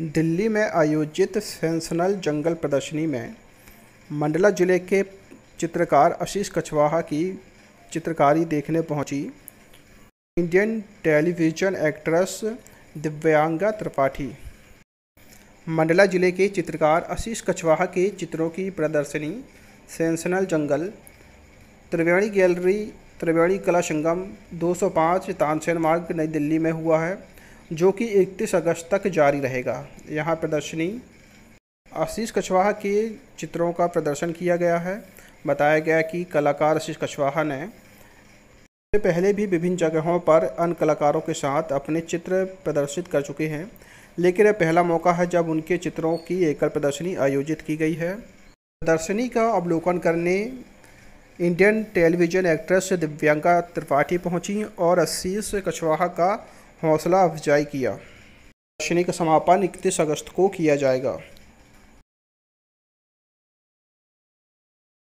दिल्ली में आयोजित सेंसनल जंगल प्रदर्शनी में मंडला ज़िले के चित्रकार आशीष कछवाहा की चित्रकारी देखने पहुंची Indian television actress Divyanka Tripathi Mandla ज़िले के चित्रकार आशीष कछवाहा के चित्रों की प्रदर्शनी सेंसनल जंगल त्रिवेणी गैलरी त्रिवेणी कला संगम 205 तानसेन मार्ग नई दिल्ली में हुआ है जो कि 31 अगस्त तक जारी रहेगा यहाँ प्रदर्शनी आशीष कछवाहा के चित्रों का प्रदर्शन किया गया है बताया गया कि कलाकार आशीष कछवाहा ने इससे पहले भी विभिन्न जगहों पर अन्य कलाकारों के साथ अपने चित्र प्रदर्शित कर चुके हैं लेकिन यह पहला मौका है जब उनके चित्रों की एकल प्रदर्शनी आयोजित की गई है प्रदर्शनी का अवलोकन करने Indian television actress Divyanka Tripathi पहुंची और आशीष कछवाहा का हौसला अफजाई किया प्रदर्शनी का समापन इकतीस अगस्त को किया जाएगा